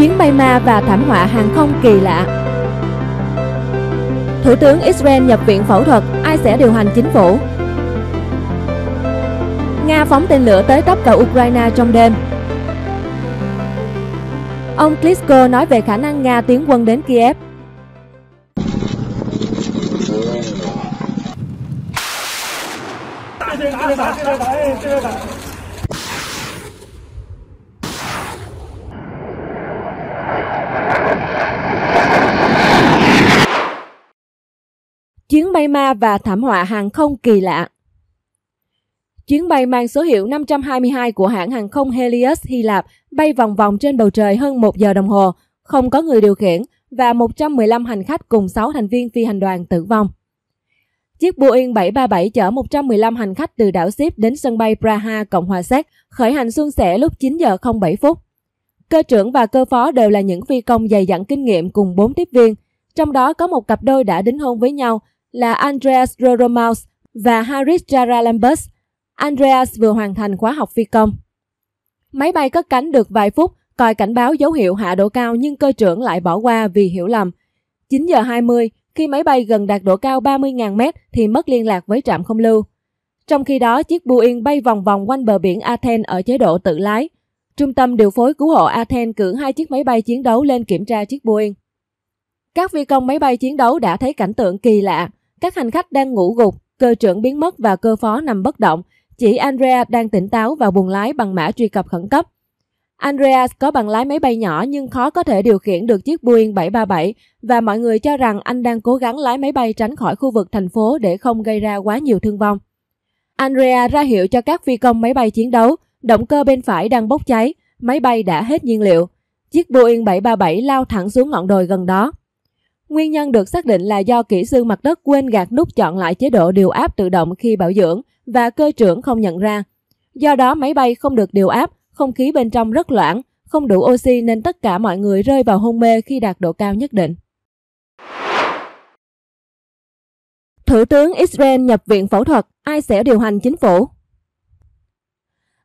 chuyến bay ma và thảm họa hàng không kỳ lạ. Thủ tướng Israel nhập viện phẫu thuật, ai sẽ điều hành chính phủ? Nga phóng tên lửa tới tấp cầu Ukraine trong đêm. Ông Klitschko nói về khả năng Nga tiến quân đến Kiev. Đây, đây, đây, đây, đây, đây, đây. bay ma và thảm họa hàng không kỳ lạ Chuyến bay mang số hiệu 522 của hãng hàng không Helios Hy Lạp bay vòng vòng trên bầu trời hơn 1 giờ đồng hồ, không có người điều khiển và 115 hành khách cùng 6 thành viên phi hành đoàn tử vong. Chiếc Boeing 737 chở 115 hành khách từ đảo Sip đến sân bay Praha, Cộng hòa Séc, khởi hành suôn sẻ lúc 9 giờ 07 phút. Cơ trưởng và cơ phó đều là những phi công dày dặn kinh nghiệm cùng 4 tiếp viên, trong đó có một cặp đôi đã đính hôn với nhau là Andreas Roromaus và Haris Jaralambos. Andreas vừa hoàn thành khóa học phi công. Máy bay cất cánh được vài phút, còi cảnh báo dấu hiệu hạ độ cao nhưng cơ trưởng lại bỏ qua vì hiểu lầm. 9 giờ 20, khi máy bay gần đạt độ cao 30.000 mét thì mất liên lạc với trạm không lưu. Trong khi đó, chiếc Boeing bay vòng vòng quanh bờ biển Athens ở chế độ tự lái. Trung tâm điều phối cứu hộ Athens cử hai chiếc máy bay chiến đấu lên kiểm tra chiếc Boeing. Các phi công máy bay chiến đấu đã thấy cảnh tượng kỳ lạ. Các hành khách đang ngủ gục, cơ trưởng biến mất và cơ phó nằm bất động. Chỉ Andrea đang tỉnh táo và buồn lái bằng mã truy cập khẩn cấp. Andreas có bằng lái máy bay nhỏ nhưng khó có thể điều khiển được chiếc Boeing 737 và mọi người cho rằng anh đang cố gắng lái máy bay tránh khỏi khu vực thành phố để không gây ra quá nhiều thương vong. Andrea ra hiệu cho các phi công máy bay chiến đấu, động cơ bên phải đang bốc cháy, máy bay đã hết nhiên liệu. Chiếc Boeing 737 lao thẳng xuống ngọn đồi gần đó. Nguyên nhân được xác định là do kỹ sư mặt đất quên gạt nút chọn lại chế độ điều áp tự động khi bảo dưỡng và cơ trưởng không nhận ra. Do đó máy bay không được điều áp, không khí bên trong rất loãng, không đủ oxy nên tất cả mọi người rơi vào hôn mê khi đạt độ cao nhất định. Thủ tướng Israel nhập viện phẫu thuật, ai sẽ điều hành chính phủ?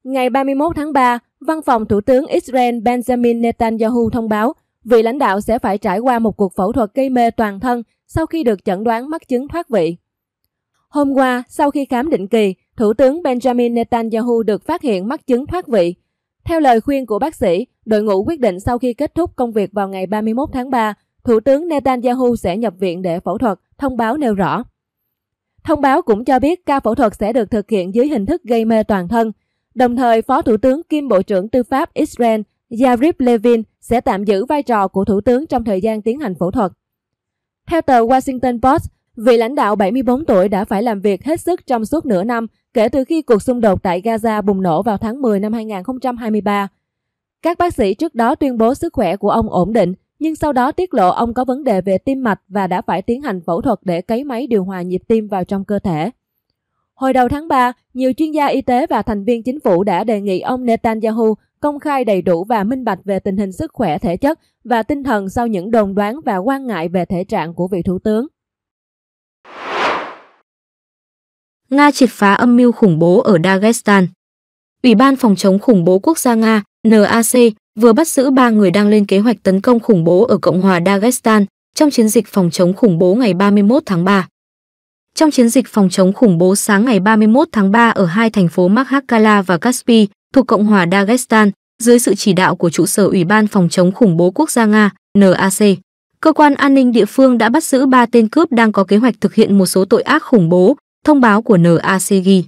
Ngày 31 tháng 3, Văn phòng Thủ tướng Israel Benjamin Netanyahu thông báo vị lãnh đạo sẽ phải trải qua một cuộc phẫu thuật gây mê toàn thân sau khi được chẩn đoán mắc chứng thoát vị. Hôm qua, sau khi khám định kỳ, Thủ tướng Benjamin Netanyahu được phát hiện mắc chứng thoát vị. Theo lời khuyên của bác sĩ, đội ngũ quyết định sau khi kết thúc công việc vào ngày 31 tháng 3, Thủ tướng Netanyahu sẽ nhập viện để phẫu thuật, thông báo nêu rõ. Thông báo cũng cho biết ca phẫu thuật sẽ được thực hiện dưới hình thức gây mê toàn thân. Đồng thời, Phó Thủ tướng kiêm Bộ trưởng Tư pháp Israel Yarib Levin sẽ tạm giữ vai trò của thủ tướng trong thời gian tiến hành phẫu thuật. Theo tờ Washington Post, vị lãnh đạo 74 tuổi đã phải làm việc hết sức trong suốt nửa năm kể từ khi cuộc xung đột tại Gaza bùng nổ vào tháng 10 năm 2023. Các bác sĩ trước đó tuyên bố sức khỏe của ông ổn định, nhưng sau đó tiết lộ ông có vấn đề về tim mạch và đã phải tiến hành phẫu thuật để cấy máy điều hòa nhịp tim vào trong cơ thể. Hồi đầu tháng 3, nhiều chuyên gia y tế và thành viên chính phủ đã đề nghị ông Netanyahu công khai đầy đủ và minh bạch về tình hình sức khỏe thể chất và tinh thần sau những đồn đoán và quan ngại về thể trạng của vị thủ tướng. Nga triệt phá âm mưu khủng bố ở Dagestan. Ủy ban phòng chống khủng bố quốc gia Nga NAC vừa bắt giữ ba người đang lên kế hoạch tấn công khủng bố ở Cộng hòa Dagestan trong chiến dịch phòng chống khủng bố ngày 31 tháng 3. Trong chiến dịch phòng chống khủng bố sáng ngày 31 tháng 3 ở hai thành phố Makhachkala và Kaspi thuộc Cộng hòa Dagestan, dưới sự chỉ đạo của trụ sở Ủy ban phòng chống khủng bố quốc gia Nga, NAC, cơ quan an ninh địa phương đã bắt giữ ba tên cướp đang có kế hoạch thực hiện một số tội ác khủng bố, thông báo của NAC ghi.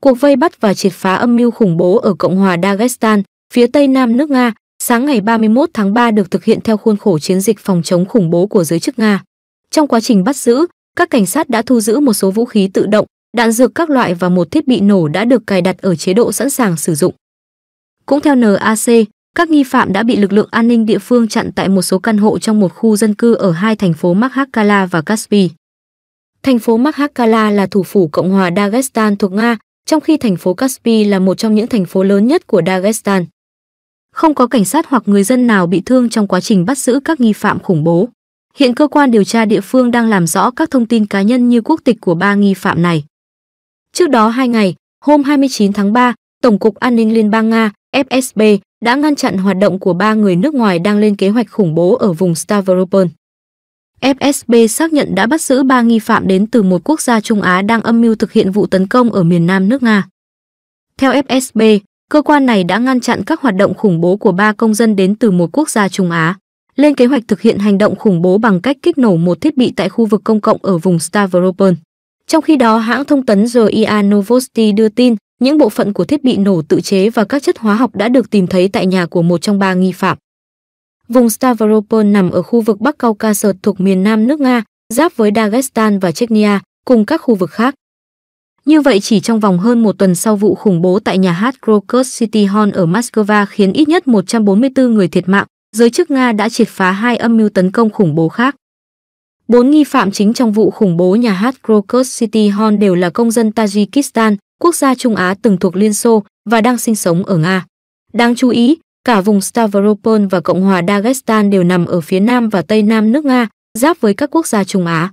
Cuộc vây bắt và triệt phá âm mưu khủng bố ở Cộng hòa Dagestan, phía tây nam nước Nga, sáng ngày 31 tháng 3 được thực hiện theo khuôn khổ chiến dịch phòng chống khủng bố của giới chức Nga. Trong quá trình bắt giữ, các cảnh sát đã thu giữ một số vũ khí tự động, đạn dược các loại và một thiết bị nổ đã được cài đặt ở chế độ sẵn sàng sử dụng. Cũng theo NAC, các nghi phạm đã bị lực lượng an ninh địa phương chặn tại một số căn hộ trong một khu dân cư ở hai thành phố Makhachkala và Kaspi. Thành phố Makhachkala là thủ phủ Cộng hòa Dagestan thuộc Nga, trong khi thành phố Kaspi là một trong những thành phố lớn nhất của Dagestan. Không có cảnh sát hoặc người dân nào bị thương trong quá trình bắt giữ các nghi phạm khủng bố. Hiện cơ quan điều tra địa phương đang làm rõ các thông tin cá nhân như quốc tịch của ba nghi phạm này. Trước đó 2 ngày, hôm 29 tháng 3, Tổng cục An ninh Liên bang Nga FSB đã ngăn chặn hoạt động của ba người nước ngoài đang lên kế hoạch khủng bố ở vùng Stavropol. FSB xác nhận đã bắt giữ ba nghi phạm đến từ một quốc gia Trung Á đang âm mưu thực hiện vụ tấn công ở miền nam nước Nga. Theo FSB, cơ quan này đã ngăn chặn các hoạt động khủng bố của ba công dân đến từ một quốc gia Trung Á lên kế hoạch thực hiện hành động khủng bố bằng cách kích nổ một thiết bị tại khu vực công cộng ở vùng Stavropol. Trong khi đó, hãng thông tấn RIA Novosti đưa tin những bộ phận của thiết bị nổ tự chế và các chất hóa học đã được tìm thấy tại nhà của một trong ba nghi phạm. Vùng Stavropol nằm ở khu vực Bắc Caucasus thuộc miền nam nước Nga, giáp với Dagestan và Chechnya, cùng các khu vực khác. Như vậy chỉ trong vòng hơn một tuần sau vụ khủng bố tại nhà hát Crocus City Hall ở Moscow khiến ít nhất 144 người thiệt mạng giới chức Nga đã triệt phá hai âm mưu tấn công khủng bố khác. Bốn nghi phạm chính trong vụ khủng bố nhà hát Crocus City Hall đều là công dân Tajikistan, quốc gia Trung Á từng thuộc Liên Xô và đang sinh sống ở Nga. Đáng chú ý, cả vùng Stavropol và Cộng hòa Dagestan đều nằm ở phía nam và tây nam nước Nga, giáp với các quốc gia Trung Á.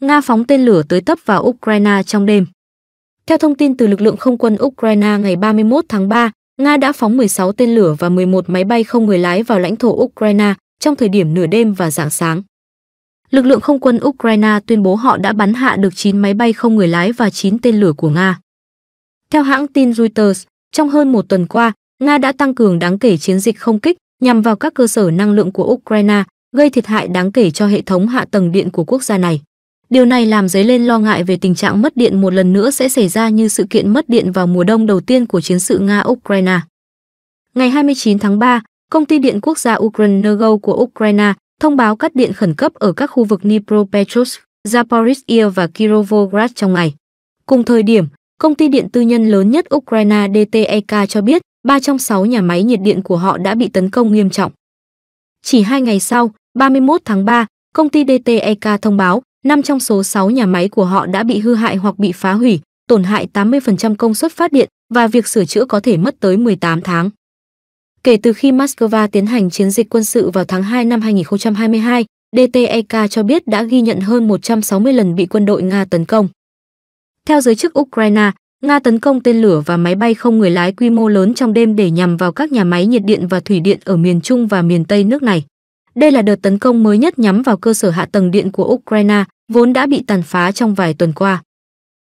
Nga phóng tên lửa tới tấp vào Ukraine trong đêm. Theo thông tin từ lực lượng không quân Ukraine ngày 31 tháng 3, Nga đã phóng 16 tên lửa và 11 máy bay không người lái vào lãnh thổ Ukraine trong thời điểm nửa đêm và rạng sáng. Lực lượng không quân Ukraine tuyên bố họ đã bắn hạ được 9 máy bay không người lái và 9 tên lửa của Nga. Theo hãng tin Reuters, trong hơn một tuần qua, Nga đã tăng cường đáng kể chiến dịch không kích nhằm vào các cơ sở năng lượng của Ukraine, gây thiệt hại đáng kể cho hệ thống hạ tầng điện của quốc gia này. Điều này làm dấy lên lo ngại về tình trạng mất điện một lần nữa sẽ xảy ra như sự kiện mất điện vào mùa đông đầu tiên của chiến sự Nga-Ukraine. Ngày 29 tháng 3, Công ty Điện Quốc gia Ukrenergo của Ukraine thông báo cắt điện khẩn cấp ở các khu vực Dnipropetrovsk, Zaporizhia và Kirovograd trong ngày. Cùng thời điểm, công ty điện tư nhân lớn nhất Ukraine DTEK cho biết 3 trong 6 nhà máy nhiệt điện của họ đã bị tấn công nghiêm trọng. Chỉ hai ngày sau, 31 tháng 3, công ty DTEK thông báo 5 trong số 6 nhà máy của họ đã bị hư hại hoặc bị phá hủy, tổn hại 80% công suất phát điện và việc sửa chữa có thể mất tới 18 tháng. Kể từ khi Moscow tiến hành chiến dịch quân sự vào tháng 2 năm 2022, DTEK cho biết đã ghi nhận hơn 160 lần bị quân đội Nga tấn công. Theo giới chức Ukraine, Nga tấn công tên lửa và máy bay không người lái quy mô lớn trong đêm để nhằm vào các nhà máy nhiệt điện và thủy điện ở miền Trung và miền Tây nước này. Đây là đợt tấn công mới nhất nhắm vào cơ sở hạ tầng điện của Ukraine, vốn đã bị tàn phá trong vài tuần qua.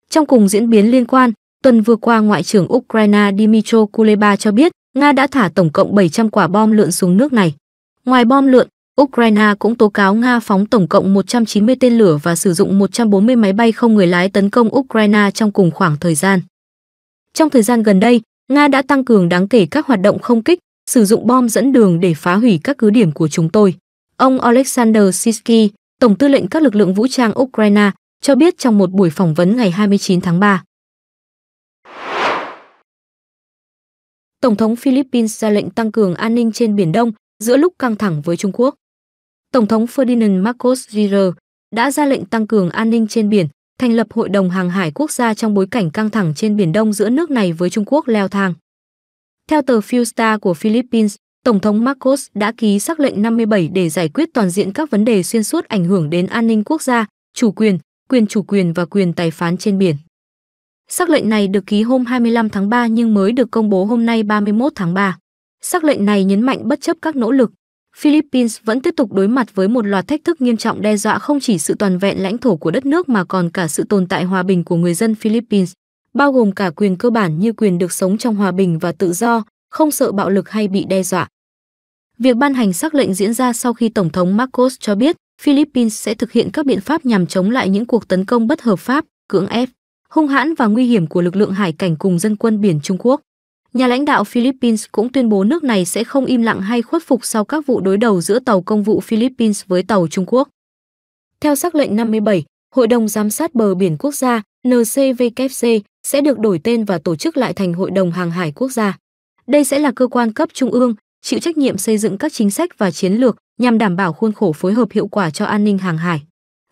Trong cùng diễn biến liên quan, tuần vừa qua Ngoại trưởng Ukraine Dmytro Kuleba cho biết Nga đã thả tổng cộng 700 quả bom lượn xuống nước này. Ngoài bom lượn, Ukraine cũng tố cáo Nga phóng tổng cộng 190 tên lửa và sử dụng 140 máy bay không người lái tấn công Ukraine trong cùng khoảng thời gian. Trong thời gian gần đây, Nga đã tăng cường đáng kể các hoạt động không kích, sử dụng bom dẫn đường để phá hủy các cứ điểm của chúng tôi. Ông Alexander Sisky, Tổng tư lệnh các lực lượng vũ trang Ukraine, cho biết trong một buổi phỏng vấn ngày 29 tháng 3. Tổng thống Philippines ra lệnh tăng cường an ninh trên Biển Đông giữa lúc căng thẳng với Trung Quốc. Tổng thống Ferdinand Marcos Jr. đã ra lệnh tăng cường an ninh trên biển, thành lập Hội đồng Hàng hải Quốc gia trong bối cảnh căng thẳng trên Biển Đông giữa nước này với Trung Quốc leo thang. Theo tờ Philstar của Philippines, Tổng thống Marcos đã ký sắc lệnh 57 để giải quyết toàn diện các vấn đề xuyên suốt ảnh hưởng đến an ninh quốc gia, chủ quyền, quyền chủ quyền và quyền tài phán trên biển. Sắc lệnh này được ký hôm 25 tháng 3 nhưng mới được công bố hôm nay 31 tháng 3. Sắc lệnh này nhấn mạnh bất chấp các nỗ lực, Philippines vẫn tiếp tục đối mặt với một loạt thách thức nghiêm trọng đe dọa không chỉ sự toàn vẹn lãnh thổ của đất nước mà còn cả sự tồn tại hòa bình của người dân Philippines bao gồm cả quyền cơ bản như quyền được sống trong hòa bình và tự do, không sợ bạo lực hay bị đe dọa. Việc ban hành sắc lệnh diễn ra sau khi Tổng thống Marcos cho biết Philippines sẽ thực hiện các biện pháp nhằm chống lại những cuộc tấn công bất hợp pháp, cưỡng ép, hung hãn và nguy hiểm của lực lượng hải cảnh cùng dân quân biển Trung Quốc. Nhà lãnh đạo Philippines cũng tuyên bố nước này sẽ không im lặng hay khuất phục sau các vụ đối đầu giữa tàu công vụ Philippines với tàu Trung Quốc. Theo sắc lệnh 57, Hội đồng Giám sát Bờ Biển Quốc gia NCVKC sẽ được đổi tên và tổ chức lại thành Hội đồng Hàng hải Quốc gia. Đây sẽ là cơ quan cấp trung ương, chịu trách nhiệm xây dựng các chính sách và chiến lược nhằm đảm bảo khuôn khổ phối hợp hiệu quả cho an ninh hàng hải.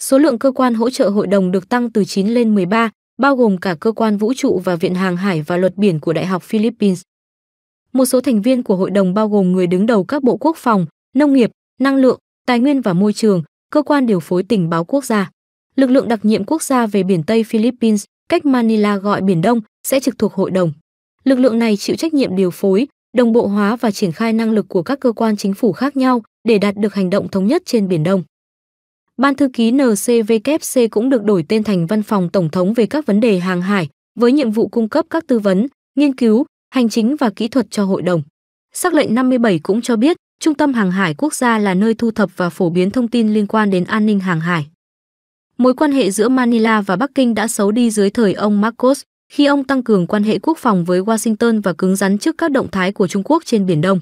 Số lượng cơ quan hỗ trợ hội đồng được tăng từ 9 lên 13, bao gồm cả cơ quan vũ trụ và Viện Hàng hải và Luật biển của Đại học Philippines. Một số thành viên của hội đồng bao gồm người đứng đầu các bộ quốc phòng, nông nghiệp, năng lượng, tài nguyên và môi trường, cơ quan điều phối tình báo quốc gia lực lượng đặc nhiệm quốc gia về biển Tây Philippines, cách Manila gọi Biển Đông, sẽ trực thuộc hội đồng. Lực lượng này chịu trách nhiệm điều phối, đồng bộ hóa và triển khai năng lực của các cơ quan chính phủ khác nhau để đạt được hành động thống nhất trên Biển Đông. Ban thư ký NCVKC cũng được đổi tên thành Văn phòng Tổng thống về các vấn đề hàng hải, với nhiệm vụ cung cấp các tư vấn, nghiên cứu, hành chính và kỹ thuật cho hội đồng. Sắc lệnh 57 cũng cho biết, Trung tâm Hàng hải Quốc gia là nơi thu thập và phổ biến thông tin liên quan đến an ninh hàng hải. Mối quan hệ giữa Manila và Bắc Kinh đã xấu đi dưới thời ông Marcos khi ông tăng cường quan hệ quốc phòng với Washington và cứng rắn trước các động thái của Trung Quốc trên Biển Đông.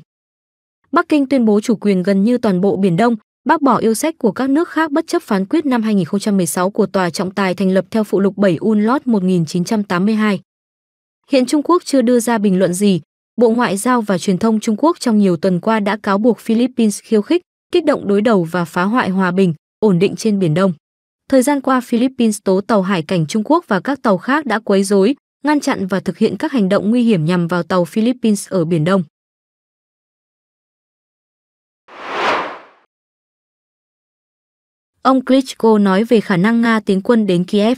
Bắc Kinh tuyên bố chủ quyền gần như toàn bộ Biển Đông, bác bỏ yêu sách của các nước khác bất chấp phán quyết năm 2016 của Tòa trọng tài thành lập theo phụ lục 7 UNLOS 1982. Hiện Trung Quốc chưa đưa ra bình luận gì, Bộ Ngoại giao và Truyền thông Trung Quốc trong nhiều tuần qua đã cáo buộc Philippines khiêu khích, kích động đối đầu và phá hoại hòa bình, ổn định trên Biển Đông. Thời gian qua Philippines tố tàu hải cảnh Trung Quốc và các tàu khác đã quấy rối, ngăn chặn và thực hiện các hành động nguy hiểm nhằm vào tàu Philippines ở Biển Đông. Ông Klitschko nói về khả năng Nga tiến quân đến Kiev.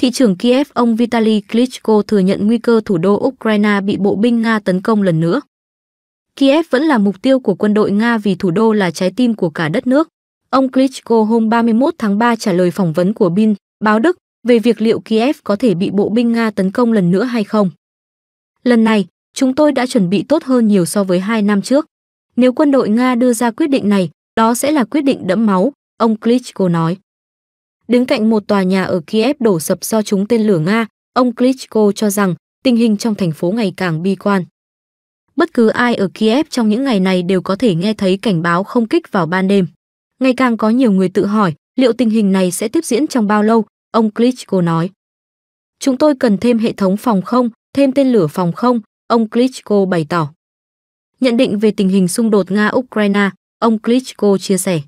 Thị trưởng Kiev ông Vitaly Klitschko thừa nhận nguy cơ thủ đô Ukraine bị bộ binh Nga tấn công lần nữa. Kiev vẫn là mục tiêu của quân đội Nga vì thủ đô là trái tim của cả đất nước. Ông Klitschko hôm 31 tháng 3 trả lời phỏng vấn của Bin, báo Đức, về việc liệu Kiev có thể bị bộ binh Nga tấn công lần nữa hay không. Lần này, chúng tôi đã chuẩn bị tốt hơn nhiều so với hai năm trước. Nếu quân đội Nga đưa ra quyết định này, đó sẽ là quyết định đẫm máu, ông Klitschko nói. Đứng cạnh một tòa nhà ở Kiev đổ sập do chúng tên lửa Nga, ông Klitschko cho rằng tình hình trong thành phố ngày càng bi quan. Bất cứ ai ở Kiev trong những ngày này đều có thể nghe thấy cảnh báo không kích vào ban đêm. Ngày càng có nhiều người tự hỏi liệu tình hình này sẽ tiếp diễn trong bao lâu, ông Klitschko nói. Chúng tôi cần thêm hệ thống phòng không, thêm tên lửa phòng không, ông Klitschko bày tỏ. Nhận định về tình hình xung đột Nga-Ukraine, ông Klitschko chia sẻ.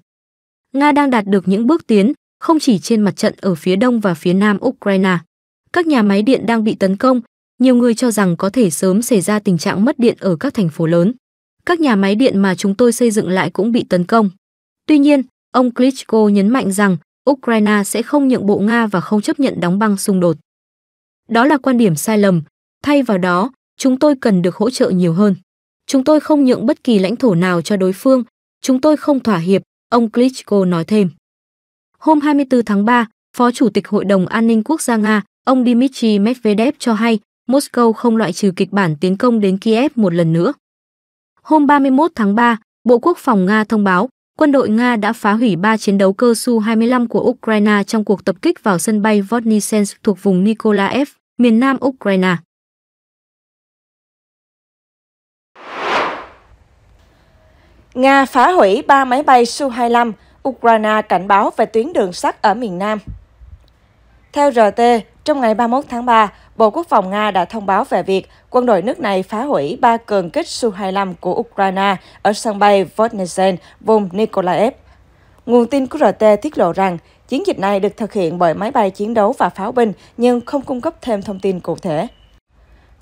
Nga đang đạt được những bước tiến, không chỉ trên mặt trận ở phía đông và phía nam Ukraine. Các nhà máy điện đang bị tấn công, nhiều người cho rằng có thể sớm xảy ra tình trạng mất điện ở các thành phố lớn. Các nhà máy điện mà chúng tôi xây dựng lại cũng bị tấn công. Tuy nhiên, ông Klitschko nhấn mạnh rằng Ukraine sẽ không nhượng bộ Nga và không chấp nhận đóng băng xung đột. Đó là quan điểm sai lầm. Thay vào đó, chúng tôi cần được hỗ trợ nhiều hơn. Chúng tôi không nhượng bất kỳ lãnh thổ nào cho đối phương, chúng tôi không thỏa hiệp, ông Klitschko nói thêm. Hôm 24 tháng 3, Phó Chủ tịch Hội đồng An ninh Quốc gia Nga, ông Dmitry Medvedev cho hay Moscow không loại trừ kịch bản tiến công đến Kiev một lần nữa. Hôm 31 tháng 3, Bộ Quốc phòng Nga thông báo quân đội Nga đã phá hủy 3 chiến đấu cơ Su-25 của Ukraine trong cuộc tập kích vào sân bay Voznesensk thuộc vùng Nikolaev, miền nam Ukraine. Nga phá hủy 3 máy bay Su-25, Ukraine cảnh báo về tuyến đường sắt ở miền Nam. Theo RT, trong ngày 31 tháng 3, Bộ Quốc phòng Nga đã thông báo về việc quân đội nước này phá hủy ba cường kích Su-25 của Ukraine ở sân bay Voznezen, vùng Nikolaev. Nguồn tin của RT tiết lộ rằng chiến dịch này được thực hiện bởi máy bay chiến đấu và pháo binh nhưng không cung cấp thêm thông tin cụ thể.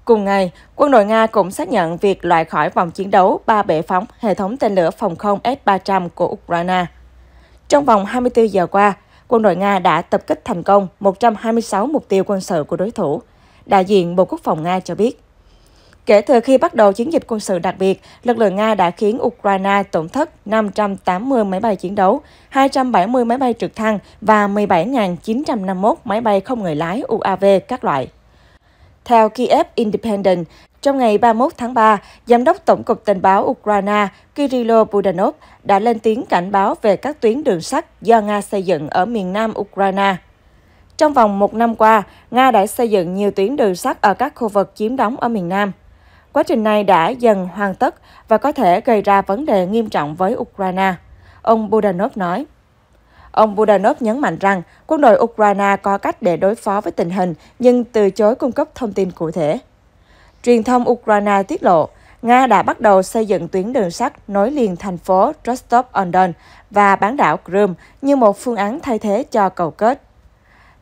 Cùng ngày, quân đội Nga cũng xác nhận việc loại khỏi vòng chiến đấu ba bệ phóng hệ thống tên lửa phòng không S-300 của Ukraine. Trong vòng 24 giờ qua, quân đội Nga đã tập kích thành công 126 mục tiêu quân sự của đối thủ, đại diện Bộ Quốc phòng Nga cho biết. Kể từ khi bắt đầu chiến dịch quân sự đặc biệt, lực lượng Nga đã khiến Ukraine tổn thất 580 máy bay chiến đấu, 270 máy bay trực thăng và 17.951 máy bay không người lái UAV các loại. Theo Kiev Independent, trong ngày 31 tháng 3, Giám đốc Tổng cục Tình báo Ukraine Kirilo Budanov đã lên tiếng cảnh báo về các tuyến đường sắt do Nga xây dựng ở miền nam Ukraine trong vòng một năm qua, Nga đã xây dựng nhiều tuyến đường sắt ở các khu vực chiếm đóng ở miền Nam. Quá trình này đã dần hoàn tất và có thể gây ra vấn đề nghiêm trọng với Ukraine, ông Budanov nói. Ông Budanov nhấn mạnh rằng quân đội Ukraine có cách để đối phó với tình hình nhưng từ chối cung cấp thông tin cụ thể. Truyền thông Ukraine tiết lộ, Nga đã bắt đầu xây dựng tuyến đường sắt nối liền thành phố Rostov-on-Don và bán đảo Crimea như một phương án thay thế cho cầu kết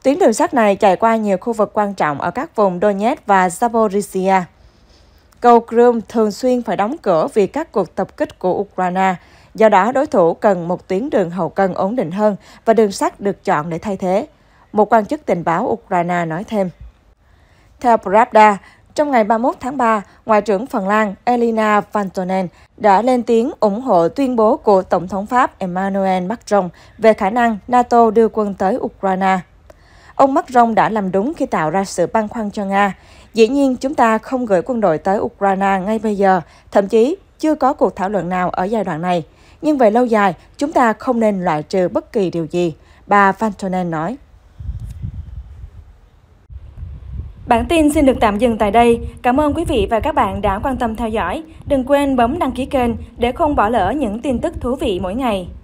Tuyến đường sắt này chạy qua nhiều khu vực quan trọng ở các vùng Donetsk và Zaporizhia. Cầu Crimea thường xuyên phải đóng cửa vì các cuộc tập kích của Ukraine, do đó đối thủ cần một tuyến đường hậu cần ổn định hơn và đường sắt được chọn để thay thế. Một quan chức tình báo Ukraine nói thêm. Theo Pravda, trong ngày 31 tháng 3, Ngoại trưởng Phần Lan Elina Vantonen đã lên tiếng ủng hộ tuyên bố của Tổng thống Pháp Emmanuel Macron về khả năng NATO đưa quân tới Ukraine. Ông Macron đã làm đúng khi tạo ra sự băn khoăn cho Nga. Dĩ nhiên, chúng ta không gửi quân đội tới Ukraine ngay bây giờ, thậm chí chưa có cuộc thảo luận nào ở giai đoạn này. Nhưng về lâu dài, chúng ta không nên loại trừ bất kỳ điều gì, bà Van Tonen nói. Bản tin xin được tạm dừng tại đây. Cảm ơn quý vị và các bạn đã quan tâm theo dõi. Đừng quên bấm đăng ký kênh để không bỏ lỡ những tin tức thú vị mỗi ngày.